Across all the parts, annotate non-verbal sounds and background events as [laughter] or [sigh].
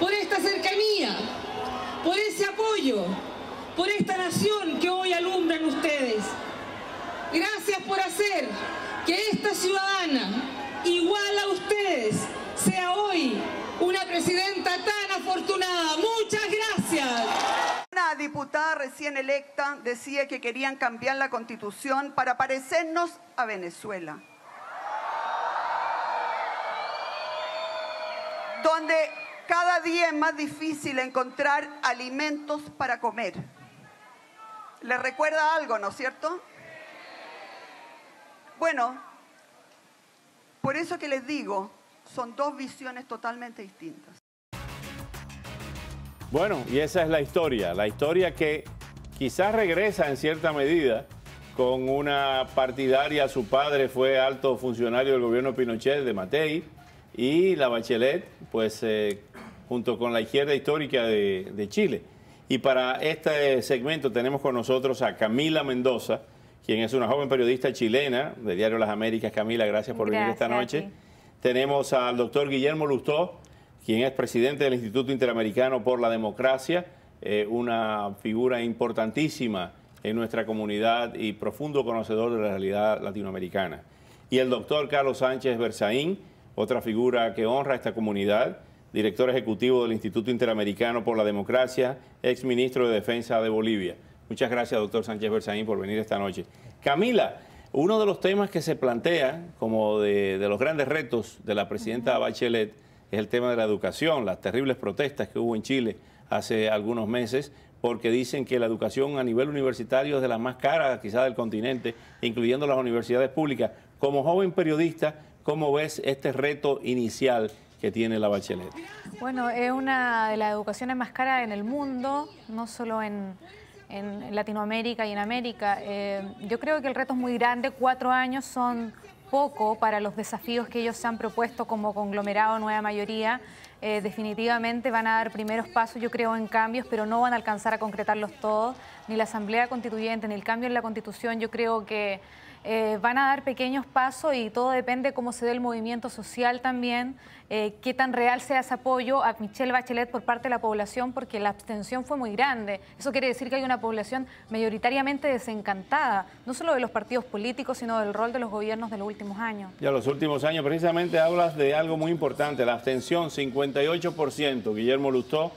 por esta cercanía, por ese apoyo, por esta nación que hoy alumbran ustedes. Gracias por hacer que esta ciudadana, igual a ustedes, sea hoy una presidenta tan afortunada. Muchas gracias. Una diputada recién electa decía que querían cambiar la constitución para parecernos a Venezuela. donde cada día es más difícil encontrar alimentos para comer. le recuerda algo, no es cierto? Bueno, por eso que les digo, son dos visiones totalmente distintas. Bueno, y esa es la historia, la historia que quizás regresa en cierta medida con una partidaria, su padre fue alto funcionario del gobierno Pinochet de Matei, y la Bachelet, pues eh, junto con la izquierda histórica de, Chile. Y para este segmento tenemos con nosotros a Camila Mendoza, quien es una joven periodista chilena de Diario Las Américas. Camila, gracias por venir esta noche. Tenemos al doctor Guillermo Lustó, quien es presidente del Instituto Interamericano por la Democracia, eh, una figura importantísima en nuestra comunidad y profundo conocedor de la realidad latinoamericana. Y el doctor Carlos Sánchez Berzaín, otra figura que honra a esta comunidad, director ejecutivo del Instituto Interamericano por la Democracia, ex ministro de Defensa de Bolivia. Muchas gracias, doctor Sánchez Bersaín... por venir esta noche. Camila, uno de los temas que se plantea como de, de los grandes retos de la presidenta Bachelet es el tema de la educación, las terribles protestas que hubo en Chile hace algunos meses porque dicen que la educación a nivel universitario es de las más caras quizás del continente, incluyendo las universidades públicas. Como joven periodista, ¿Cómo ves este reto inicial que tiene la Bachelet? Bueno, es una de las educaciones más caras en el mundo, no solo en, Latinoamérica y en América. Eh, yo creo que el reto es muy grande, cuatro años son poco para los desafíos que ellos se han propuesto como conglomerado Nueva Mayoría. Eh, definitivamente van a dar primeros pasos, yo creo, en cambios, pero no van a alcanzar a concretarlos todos, ni la Asamblea Constituyente, ni el cambio en la Constitución. Yo creo que eh, van a dar pequeños pasos y todo depende cómo se dé el movimiento social también, eh, qué tan real sea ese apoyo a Michelle Bachelet por parte de la población, porque la abstención fue muy grande. Eso quiere decir que hay una población mayoritariamente desencantada, no solo de los partidos políticos, sino del rol de los gobiernos de los últimos años. Ya los últimos años, precisamente hablas de algo muy importante, la abstención, 58%, Guillermo Lustó.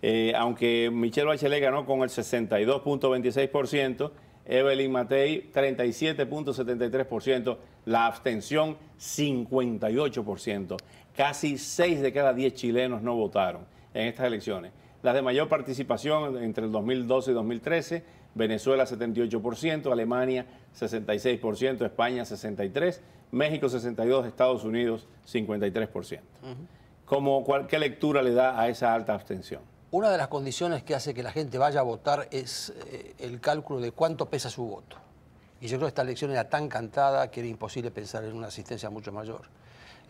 Eh, aunque Michelle Bachelet ganó con el 62.26%, Evelyn Matei 37.73%, la abstención 58%. Casi 6 de cada 10 chilenos no votaron en estas elecciones. Las de mayor participación entre el 2012 y 2013, Venezuela 78%, Alemania 66%, España 63%, México 62%, Estados Unidos 53%. ¿Cómo, cuál, ¿Qué lectura le da a esa alta abstención? Una de las condiciones que hace que la gente vaya a votar es eh, el cálculo de cuánto pesa su voto. Y yo creo que esta elección era tan cantada que era imposible pensar en una asistencia mucho mayor.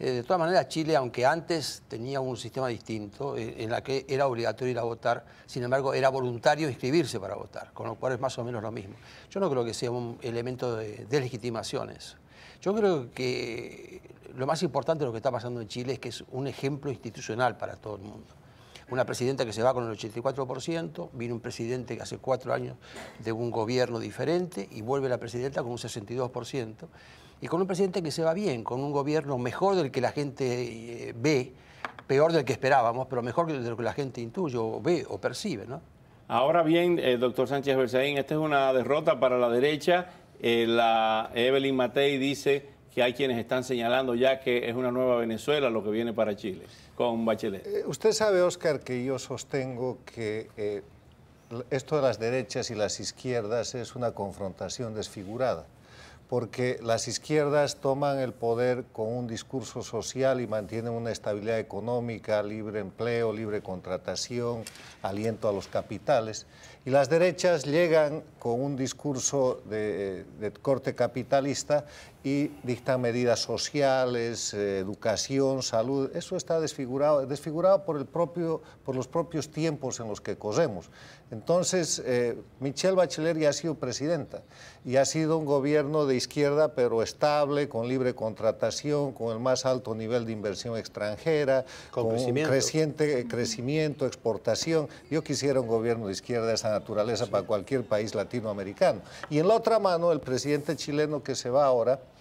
Eh, de todas maneras, Chile, aunque antes tenía un sistema distinto, eh, en la que era obligatorio ir a votar, sin embargo, era voluntario inscribirse para votar, con lo cual es más o menos lo mismo. Yo no creo que sea un elemento de legitimaciones. Yo creo que lo más importante de lo que está pasando en Chile es que es un ejemplo institucional para todo el mundo una presidenta que se va con el 84%, viene un presidente que hace cuatro años de un gobierno diferente y vuelve la presidenta con un 62%, y con un presidente que se va bien, con un gobierno mejor del que la gente eh, ve, peor del que esperábamos, pero mejor de lo que la gente intuye o ve o percibe, ¿no? Ahora bien, eh, doctor Sánchez Berzaín, esta es una derrota para la derecha. Eh, la Evelyn Matei dice que hay quienes están señalando ya que es una nueva Venezuela lo que viene para Chile con eh, usted sabe, oscar que yo sostengo que eh, esto de las derechas y las izquierdas es una confrontación desfigurada porque las izquierdas toman el poder con un discurso social y mantienen una estabilidad económica, libre empleo, libre contratación, aliento a los capitales. Y las derechas llegan con un discurso de, eh, de corte capitalista y dictan medidas sociales, eh, educación, salud. Eso está desfigurado, desfigurado por, el propio, por los propios tiempos en los que corremos. Entonces, eh, Michelle Bachelet ya ha sido presidenta y ha sido un gobierno de izquierda, pero estable, con libre contratación, con el más alto nivel de inversión extranjera, con, creciente eh, crecimiento, exportación. Yo quisiera un gobierno de izquierda de esa naturaleza para cualquier país latinoamericano. Y en la otra mano, el presidente chileno que se va ahora,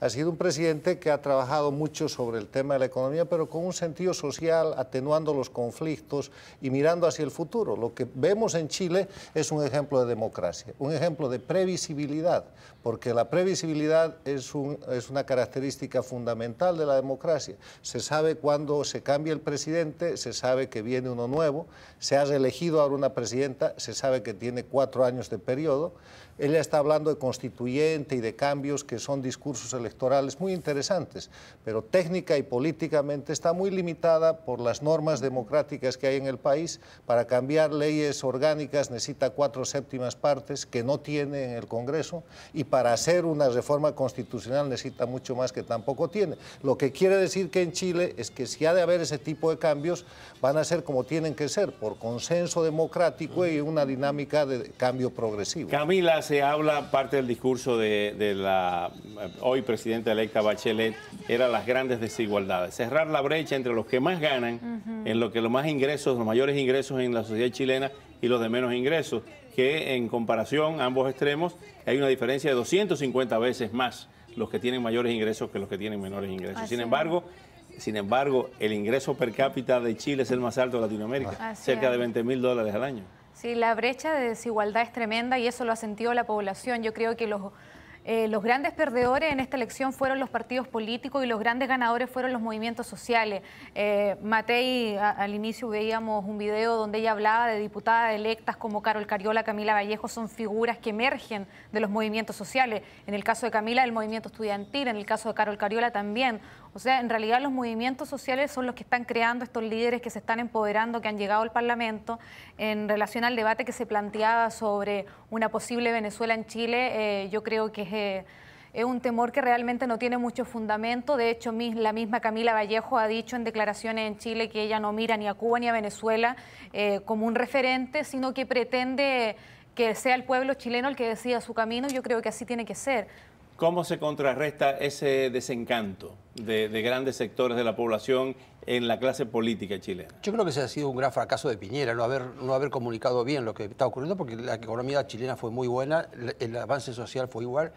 Ha sido un presidente que ha trabajado mucho sobre el tema de la economía, pero con un sentido social, atenuando los conflictos y mirando hacia el futuro. Lo que vemos en Chile es un ejemplo de democracia, un ejemplo de previsibilidad, porque la previsibilidad es, una característica fundamental de la democracia. Se sabe cuando se cambia el presidente, se sabe que viene uno nuevo, se ha reelegido ahora una presidenta, se sabe que tiene cuatro años de periodo. Ella está hablando de constituyente y de cambios que son discursos electorales electorales muy interesantes, pero técnica y políticamente está muy limitada por las normas democráticas que hay en el país. Para cambiar leyes orgánicas necesita cuatro séptimas partes que no tiene en el Congreso y para hacer una reforma constitucional necesita mucho más que tampoco tiene. Lo que quiere decir que en Chile es que si ha de haber ese tipo de cambios, van a ser como tienen que ser, por consenso democrático y una dinámica de cambio progresivo. Camila, se habla parte del discurso de, de la eh, hoy presidenta electa Bachelet era las grandes desigualdades. Cerrar la brecha entre los que más ganan, en lo que los más ingresos, los mayores ingresos en la sociedad chilena y los de menos ingresos, que en comparación a ambos extremos hay una diferencia de 250 veces más los que tienen mayores ingresos que los que tienen menores ingresos. Sin embargo, sin embargo, el ingreso per cápita de Chile es el más alto de Latinoamérica, cerca de 20 mil dólares al año. Sí, la brecha de desigualdad es tremenda y eso lo ha sentido la población. Yo creo que los eh, los grandes perdedores en esta elección fueron los partidos políticos y los grandes ganadores fueron los movimientos sociales. Eh, Matei, al inicio veíamos un video donde ella hablaba de diputadas electas como Carol Cariola, Camila Vallejo, son figuras que emergen de los movimientos sociales. En el caso de Camila, el movimiento estudiantil, en el caso de Carol Cariola también. O sea, en realidad los movimientos sociales son los que están creando estos líderes que se están empoderando, que han llegado al Parlamento. En relación al debate que se planteaba sobre una posible Venezuela en Chile, eh, yo creo que eh, es... un temor que realmente no tiene mucho fundamento. De hecho, la misma Camila Vallejo ha dicho en declaraciones en Chile que ella no mira ni a Cuba ni a Venezuela eh, como un referente, sino que pretende que sea el pueblo chileno el que decida su camino. Yo creo que así tiene que ser. ¿Cómo se contrarresta ese desencanto de, grandes sectores de la población en la clase política chilena? Yo creo que se ha sido un gran fracaso de Piñera, no haber, no haber comunicado bien lo que está ocurriendo, porque la economía chilena fue muy buena, el, avance social fue igual.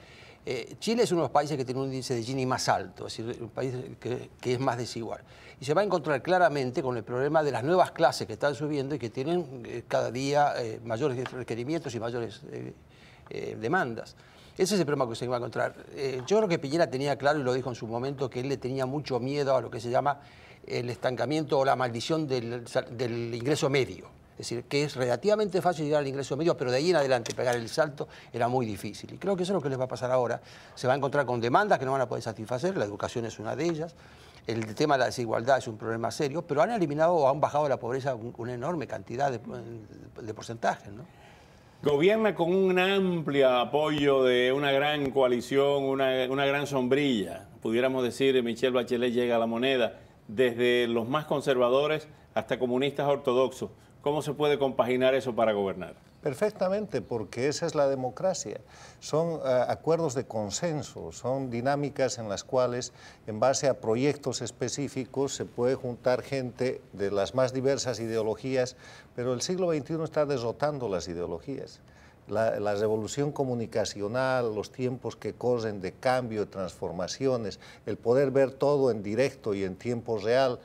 Eh, Chile es uno de los países que tiene un índice de Gini más alto, es decir, un país que, es más desigual. Y se va a encontrar claramente con el problema de las nuevas clases que están subiendo y que tienen eh, cada día eh, mayores requerimientos y mayores demandas. Ese es el problema que se va a encontrar. Eh, yo creo que Piñera tenía claro, y lo dijo en su momento, que él le tenía mucho miedo a lo que se llama el estancamiento o la maldición del, ingreso medio. Es decir, que es relativamente fácil llegar al ingreso medio, pero de ahí en adelante pegar el salto era muy difícil. Y creo que eso es lo que les va a pasar ahora. Se va a encontrar con demandas que no van a poder satisfacer, la educación es una de ellas. El tema de la desigualdad es un problema serio, pero han eliminado o han bajado la pobreza una enorme cantidad de, de porcentajes. ¿no? Gobierna con un amplio apoyo de una gran coalición, una, una gran sombrilla. Pudiéramos decir, Michel Bachelet llega a la moneda, desde los más conservadores hasta comunistas ortodoxos. ¿Cómo se puede compaginar eso para gobernar? Perfectamente, porque esa es la democracia. Son eh, acuerdos de consenso, son dinámicas en las cuales, en base a proyectos específicos, se puede juntar gente de las más diversas ideologías, pero el siglo XXI está derrotando las ideologías. La, la, revolución comunicacional, los tiempos que corren de cambio, de transformaciones, el poder ver todo en directo y en tiempo real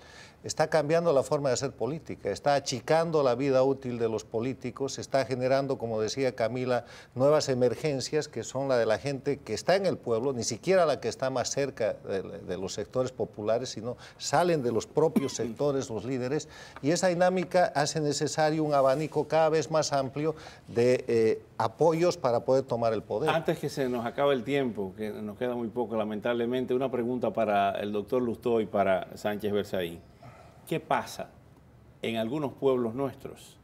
está cambiando la forma de hacer política, está achicando la vida útil de los políticos, está generando, como decía Camila, nuevas emergencias que son la de la gente que está en el pueblo, ni siquiera la que está más cerca de, los sectores populares, sino salen de los propios [clears throat] sectores los líderes, y esa dinámica hace necesario un abanico cada vez más amplio de eh, apoyos para poder tomar el poder. Antes que se nos acabe el tiempo, que nos queda muy poco lamentablemente, una pregunta para el doctor Lustó y para Sánchez Berzaín. ¿Qué pasa en algunos pueblos nuestros?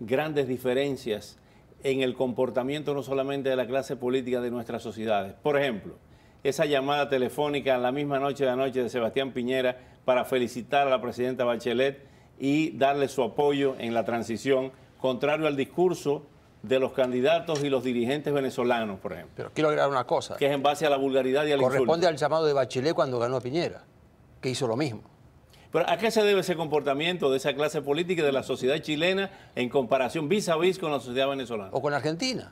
Grandes diferencias en el comportamiento no solamente de la clase política de nuestras sociedades. Por ejemplo, esa llamada telefónica en la misma noche de la noche de Sebastián Piñera para felicitar a la presidenta Bachelet y darle su apoyo en la transición, contrario al discurso de los candidatos y los dirigentes venezolanos, por ejemplo. Pero quiero agregar una cosa. Que es en base a la vulgaridad y al Corresponde al llamado de Bachelet cuando ganó a Piñera, que hizo lo mismo. Pero ¿a qué se debe ese comportamiento de esa clase política y de la sociedad chilena en comparación vis a vis con la sociedad venezolana? O con Argentina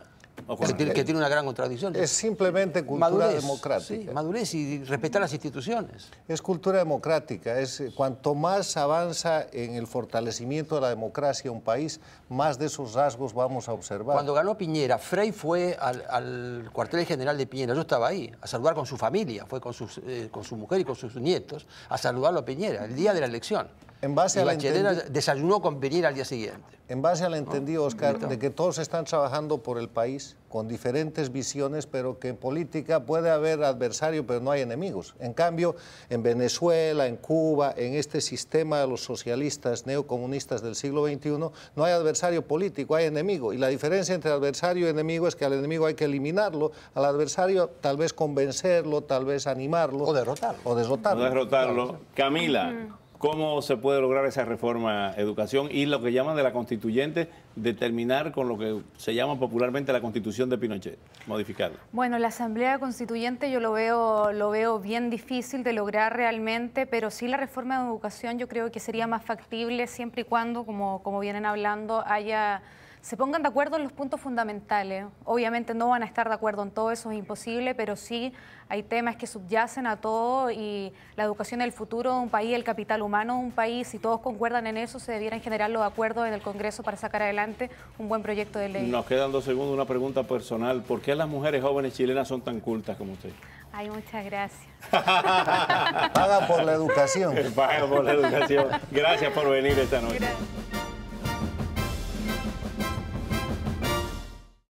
que, tiene, una gran contradicción. Es simplemente cultura democrática. madurez y respetar las instituciones. Es cultura democrática. Es, eh, cuanto más avanza en el fortalecimiento de la democracia un país, más de esos rasgos vamos a observar. Cuando ganó Piñera, Frey fue al, cuartel general de Piñera. Yo estaba ahí a saludar con su familia, fue con, sus, eh, con su mujer y con sus nietos a saludarlo a Piñera el día de la elección. En base a al día siguiente. En base entendido, Oscar, de que todos están trabajando por el país con diferentes visiones, pero que en política puede haber adversario, pero no hay enemigos. En cambio, en Venezuela, en Cuba, en este sistema de los socialistas neocomunistas del siglo XXI, no hay adversario político, hay enemigo. Y la diferencia entre adversario y enemigo es que al enemigo hay que eliminarlo, al adversario tal vez convencerlo, tal vez animarlo. O derrotarlo. O derrotarlo. O derrotarlo. Camila. ¿Cómo se puede lograr esa reforma educación y lo que llaman de la constituyente, determinar con lo que se llama popularmente la constitución de Pinochet, modificarla? Bueno, la asamblea constituyente yo lo veo, lo veo bien difícil de lograr realmente, pero sí la reforma de educación yo creo que sería más factible siempre y cuando, como, como vienen hablando, haya se pongan de acuerdo en los puntos fundamentales. Obviamente no van a estar de acuerdo en todo, eso es imposible, pero sí hay temas que subyacen a todo y la educación del futuro de un país, el capital humano de un país, si todos concuerdan en eso, se debieran generar los acuerdos en el Congreso para sacar adelante un buen proyecto de ley. Nos quedan dos segundos, una pregunta personal. ¿Por qué las mujeres jóvenes chilenas son tan cultas como usted? Ay, muchas gracias. Paga por la educación. [laughs] Paga por la educación. Gracias por venir esta noche.